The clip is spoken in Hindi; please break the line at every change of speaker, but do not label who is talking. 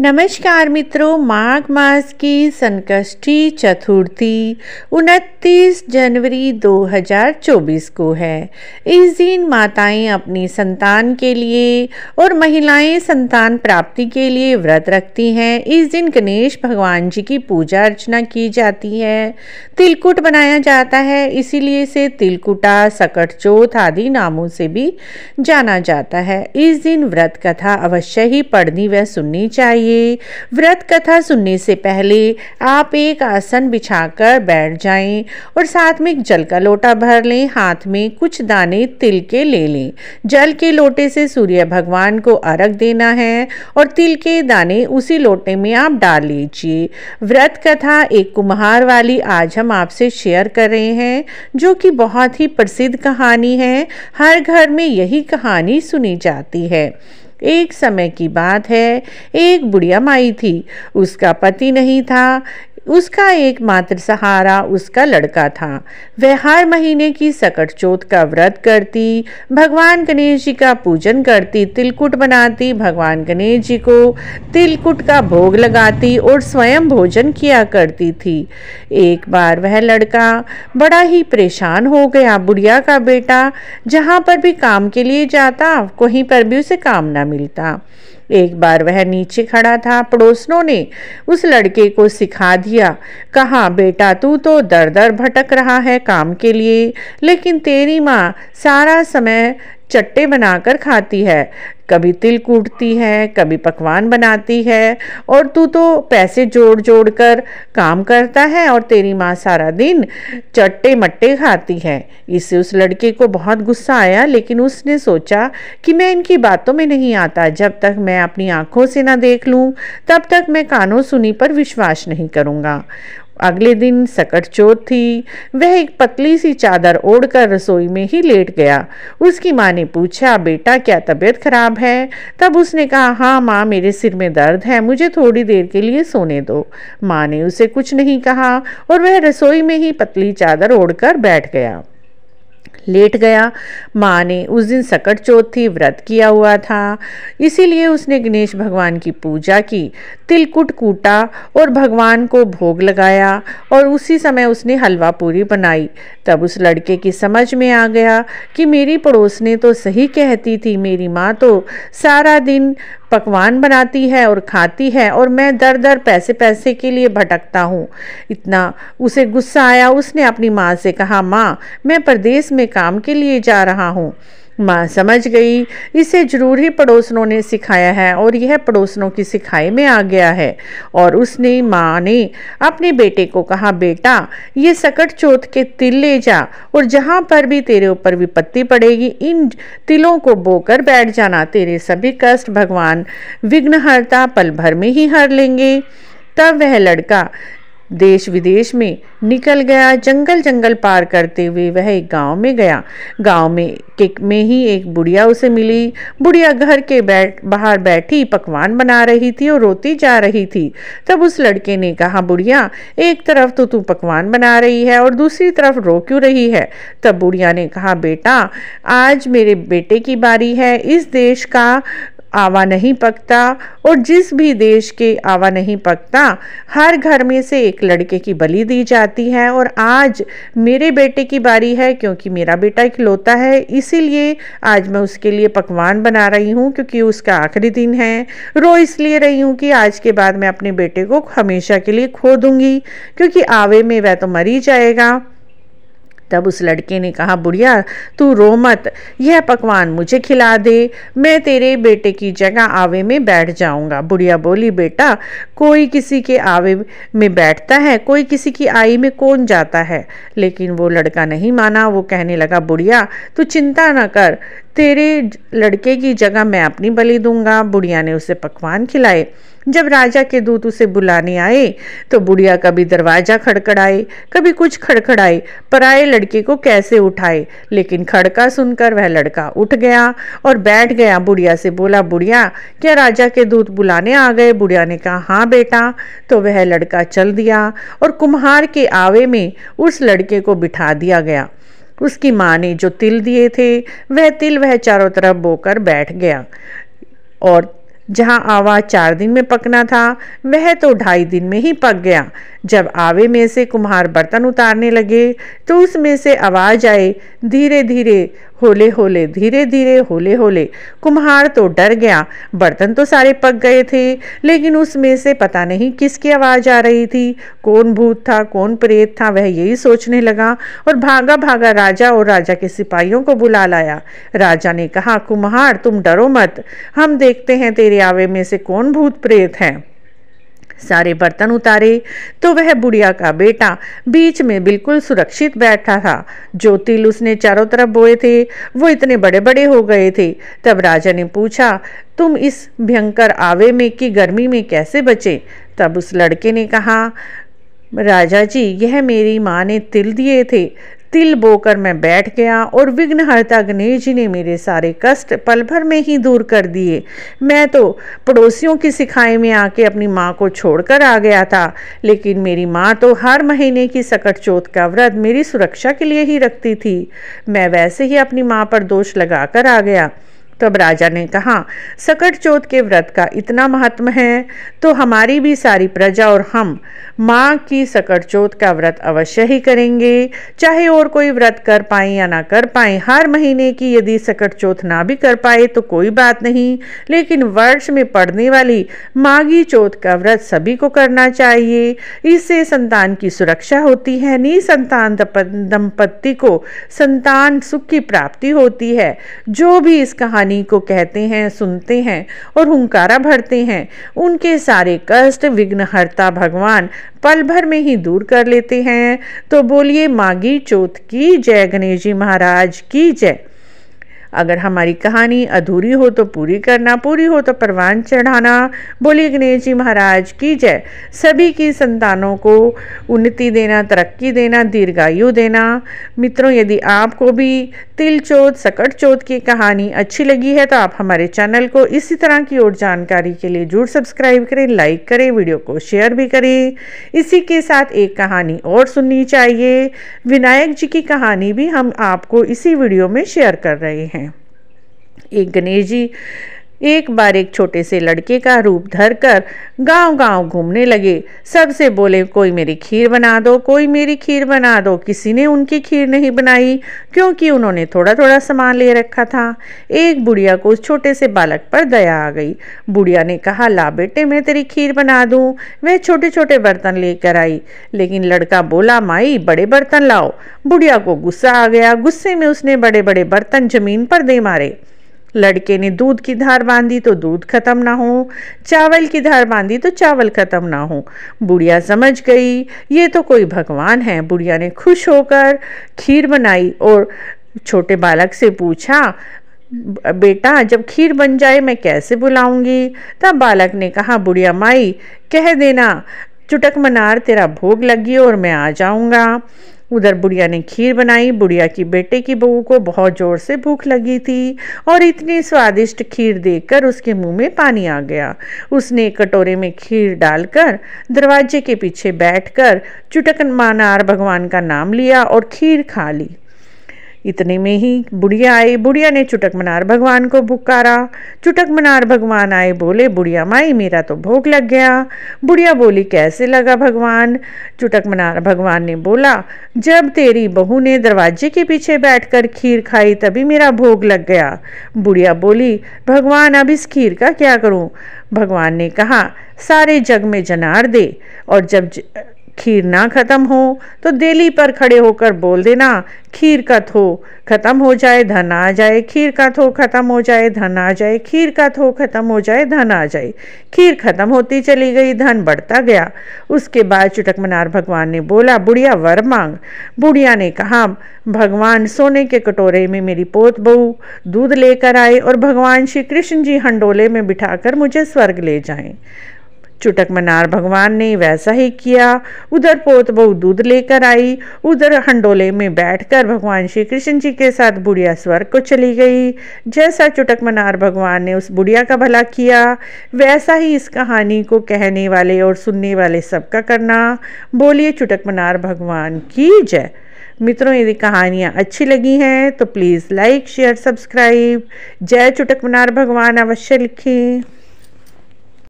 नमस्कार मित्रों माघ मास की संकष्टी चतुर्थी 29 जनवरी 2024 को है इस दिन माताएं अपनी संतान के लिए और महिलाएं संतान प्राप्ति के लिए व्रत रखती हैं इस दिन गणेश भगवान जी की पूजा अर्चना की जाती है तिलकुट बनाया जाता है इसीलिए इसे तिलकुटा सकट चौथ आदि नामों से भी जाना जाता है इस दिन व्रत कथा अवश्य ही पढ़नी व सुननी चाहिए चाहिए व्रत कथा सुनने से पहले आप एक आसन बिछाकर बैठ जाएं और साथ में एक जल का लोटा भर लें हाथ में कुछ दाने तिल के ले लें जल के लोटे से सूर्य भगवान को अर्घ देना है और तिल के दाने उसी लोटे में आप डाल लीजिए व्रत कथा एक कुम्हार वाली आज हम आपसे शेयर कर रहे हैं जो कि बहुत ही प्रसिद्ध कहानी है हर घर में यही कहानी सुनी जाती है एक समय की बात है एक बुढ़िया माई थी उसका पति नहीं था उसका एकमात्र सहारा उसका लड़का था वह हर महीने की सकट चौथ का व्रत करती भगवान गणेश जी का पूजन करती तिलकुट बनाती भगवान गणेश जी को तिलकुट का भोग लगाती और स्वयं भोजन किया करती थी एक बार वह लड़का बड़ा ही परेशान हो गया बुढ़िया का बेटा जहाँ पर भी काम के लिए जाता कहीं पर भी उसे काम ना मिलता एक बार वह नीचे खड़ा था पड़ोसनों ने उस लड़के को सिखा दिया कहा बेटा तू तो दर दर भटक रहा है काम के लिए लेकिन तेरी माँ सारा समय चट्टे बनाकर खाती है कभी तिल कूटती है कभी पकवान बनाती है और तू तो पैसे जोड़ जोड़ कर काम करता है और तेरी माँ सारा दिन चट्टे मट्टे खाती है इससे उस लड़के को बहुत गुस्सा आया लेकिन उसने सोचा कि मैं इनकी बातों में नहीं आता जब तक मैं अपनी आँखों से ना देख लूँ तब तक मैं कानों सुनी पर विश्वास नहीं करूँगा अगले दिन सकट चोर थी वह एक पतली सी चादर ओढ़कर रसोई में ही लेट गया उसकी माँ ने पूछा बेटा क्या तबीयत खराब है तब उसने कहा हाँ माँ मेरे सिर में दर्द है मुझे थोड़ी देर के लिए सोने दो माँ ने उसे कुछ नहीं कहा और वह रसोई में ही पतली चादर ओढ़कर बैठ गया लेट गया माँ ने उस दिन सकट चौथ थी व्रत किया हुआ था इसीलिए उसने गणेश भगवान की पूजा की तिलकुट कूटा और भगवान को भोग लगाया और उसी समय उसने हलवा पूरी बनाई तब उस लड़के की समझ में आ गया कि मेरी पड़ोस ने तो सही कहती थी मेरी माँ तो सारा दिन पकवान बनाती है और खाती है और मैं दर दर पैसे पैसे के लिए भटकता हूँ इतना उसे गुस्सा आया उसने अपनी माँ से कहा माँ मैं प्रदेश में काम के लिए जा रहा हूँ माँ समझ गई इसे जरूर ही पड़ोसनों ने सिखाया है और यह पड़ोसनों की सिखाई में आ गया है और उसने माँ ने अपने बेटे को कहा बेटा ये सकट चौथ के तिल ले जा और जहाँ पर भी तेरे ऊपर विपत्ति पड़ेगी इन तिलों को बोकर बैठ जाना तेरे सभी कष्ट भगवान विघ्नहरता पल भर में ही हर लेंगे तब वह लड़का देश विदेश में निकल गया जंगल जंगल पार करते हुए वह एक गांव में गया गांव में के में ही एक बुढ़िया उसे मिली बुढ़िया घर के बैठ बाहर बैठी पकवान बना रही थी और रोती जा रही थी तब उस लड़के ने कहा बुढ़िया एक तरफ तो तू पकवान बना रही है और दूसरी तरफ रो क्यों रही है तब बुढ़िया ने कहा बेटा आज मेरे बेटे की बारी है इस देश का आवा नहीं पकता और जिस भी देश के आवा नहीं पकता हर घर में से एक लड़के की बलि दी जाती है और आज मेरे बेटे की बारी है क्योंकि मेरा बेटा इकलौता है इसीलिए आज मैं उसके लिए पकवान बना रही हूँ क्योंकि उसका आखिरी दिन है रो इसलिए रही हूँ कि आज के बाद मैं अपने बेटे को हमेशा के लिए खो दूँगी क्योंकि आवे में वह तो मर ही जाएगा तब उस लड़के ने कहा बुढ़िया तू रो मत यह पकवान मुझे खिला दे मैं तेरे बेटे की जगह आवे में बैठ जाऊंगा बुढ़िया बोली बेटा कोई किसी के आवे में बैठता है कोई किसी की आई में कौन जाता है लेकिन वो लड़का नहीं माना वो कहने लगा बुढ़िया तू चिंता ना कर तेरे लड़के की जगह मैं अपनी बलि दूंगा बुढ़िया ने उसे पकवान खिलाए जब राजा के दूत उसे बुलाने आए तो बुढ़िया कभी दरवाजा खड़खड़ाए कभी कुछ खड़खड़ाए पर आए लड़के को कैसे उठाए लेकिन खड़का सुनकर वह लड़का उठ गया और बैठ गया बुढ़िया से बोला बुढ़िया क्या राजा के दूत बुलाने आ गए बुढ़िया ने कहा हाँ बेटा तो वह लड़का चल दिया और कुम्हार के आवे में उस लड़के को बिठा दिया गया उसकी माँ ने जो तिल दिए थे वह तिल वह चारों तरफ बोकर बैठ गया और जहाँ आवाज चार दिन में पकना था वह तो ढाई दिन में ही पक गया जब आवे में से कुम्हार बर्तन उतारने लगे तो उसमें से आवाज़ आए धीरे धीरे होले होले धीरे धीरे होले होले कुम्हार तो डर गया बर्तन तो सारे पक गए थे लेकिन उसमें से पता नहीं किसकी आवाज़ आ रही थी कौन भूत था कौन प्रेत था वह यही सोचने लगा और भागा भागा राजा और राजा के सिपाहियों को बुला लाया राजा ने कहा कुम्हार तुम डरो मत हम देखते हैं तेरे आवे में से कौन भूत प्रेत हैं सारे बर्तन उतारे तो वह बुढ़िया का बेटा बीच में बिल्कुल सुरक्षित बैठा था जो तिल उसने चारों तरफ बोए थे वो इतने बड़े बड़े हो गए थे तब राजा ने पूछा तुम इस भयंकर आवे में की गर्मी में कैसे बचे तब उस लड़के ने कहा राजा जी यह मेरी माँ ने तिल दिए थे तिल बोकर मैं बैठ गया और विघ्नहर्ता गणेश जी ने मेरे सारे कष्ट पल भर में ही दूर कर दिए मैं तो पड़ोसियों की सिखाई में आके अपनी माँ को छोड़कर आ गया था लेकिन मेरी माँ तो हर महीने की सकट चौथ का व्रत मेरी सुरक्षा के लिए ही रखती थी मैं वैसे ही अपनी माँ पर दोष लगाकर आ गया तब राजा ने कहा सकट चौथ के व्रत का इतना महत्व है तो हमारी भी सारी प्रजा और हम माँ की सकट चौथ का व्रत अवश्य ही करेंगे चाहे और कोई व्रत कर पाए या ना कर पाए हर महीने की यदि सकट चौथ ना भी कर पाए तो कोई बात नहीं लेकिन वर्ष में पड़ने वाली माघी चौथ का व्रत सभी को करना चाहिए इससे संतान की सुरक्षा होती है नी संतान दंपत्ति को संतान सुख की प्राप्ति होती है जो भी इस कहानी वाणी को कहते हैं सुनते हैं और हुंकारा भरते हैं उनके सारे कष्ट विघ्नहर्ता भगवान पल भर में ही दूर कर लेते हैं तो बोलिए मागी चौथ की जय गणेश जी महाराज की जय अगर हमारी कहानी अधूरी हो तो पूरी करना पूरी हो तो परवान चढ़ाना बोली गणेश जी महाराज की जय सभी की संतानों को उन्नति देना तरक्की देना दीर्घायु देना मित्रों यदि आपको भी तिल चौथ सकट चौथ की कहानी अच्छी लगी है तो आप हमारे चैनल को इसी तरह की और जानकारी के लिए जरूर सब्सक्राइब करें लाइक करें वीडियो को शेयर भी करें इसी के साथ एक कहानी और सुननी चाहिए विनायक जी की कहानी भी हम आपको इसी वीडियो में शेयर कर रहे हैं एक गणेश जी एक बार एक छोटे से लड़के का रूप धरकर गांव-गांव घूमने लगे सबसे बोले कोई मेरी खीर बना दो कोई मेरी खीर बना दो किसी ने उनकी खीर नहीं बनाई क्योंकि उन्होंने थोड़ा थोड़ा सामान ले रखा था एक बुढ़िया को उस छोटे से बालक पर दया आ गई बुढ़िया ने कहा ला बेटे मैं तेरी खीर बना दूँ वह छोटे छोटे बर्तन लेकर आई लेकिन लड़का बोला माई बड़े बर्तन लाओ बुढ़िया को गुस्सा आ गया गुस्से में उसने बड़े बड़े बर्तन जमीन पर दे मारे लड़के ने दूध की धार बांधी तो दूध खत्म ना हो चावल की धार बांधी तो चावल खत्म ना हो बुढ़िया समझ गई ये तो कोई भगवान है बुढ़िया ने खुश होकर खीर बनाई और छोटे बालक से पूछा बेटा जब खीर बन जाए मैं कैसे बुलाऊंगी तब बालक ने कहा बुढ़िया माई कह देना चुटक मनार तेरा भोग लगी और मैं आ जाऊंगा उधर बुढ़िया ने खीर बनाई बुढ़िया की बेटे की बहू को बहुत ज़ोर से भूख लगी थी और इतनी स्वादिष्ट खीर देखकर उसके मुंह में पानी आ गया उसने कटोरे में खीर डालकर दरवाजे के पीछे बैठकर चुटकन मानार भगवान का नाम लिया और खीर खा ली इतने में ही बुढ़िया आई बुढ़िया ने चुटक मनार भगवान को पुकारा चुटक मनार भगवान आए बोले बुढ़िया माई मेरा तो भोग लग गया बुढ़िया बोली कैसे लगा भगवान चुटक मनार भगवान ने बोला जब तेरी बहू ने दरवाजे के पीछे बैठकर खीर खाई तभी मेरा भोग लग गया बुढ़िया बोली भगवान अब इस खीर का क्या करूँ भगवान ने कहा सारे जग में जनार दे और जब ज... खीर ना ख़त्म हो तो देली पर खड़े होकर बोल देना खीर का थो ख़त्म हो जाए धन आ जाए खीर का थो ख़त्म हो जाए धन आ जाए खीर का थो ख़त्म हो जाए धन आ जाए खीर ख़त्म होती चली गई धन बढ़ता गया उसके बाद चुटक मनार भगवान ने बोला बुढ़िया वर मांग बुढ़िया ने कहा भगवान सोने के कटोरे में मेरी पोत बहू दूध लेकर आए और भगवान श्री कृष्ण जी हंडोले में बिठाकर मुझे स्वर्ग ले जाएं चुटक मनार भगवान ने वैसा ही किया उधर पोत बहु दूध लेकर आई उधर हंडोले में बैठकर भगवान श्री कृष्ण जी के साथ बुढ़िया स्वर्ग को चली गई जैसा चुटक मनार भगवान ने उस बुढ़िया का भला किया वैसा ही इस कहानी को कहने वाले और सुनने वाले सबका करना बोलिए चुटक मनार भगवान की जय मित्रों यदि कहानियाँ अच्छी लगी हैं तो प्लीज़ लाइक शेयर सब्सक्राइब जय चुटक मनार भगवान अवश्य लिखें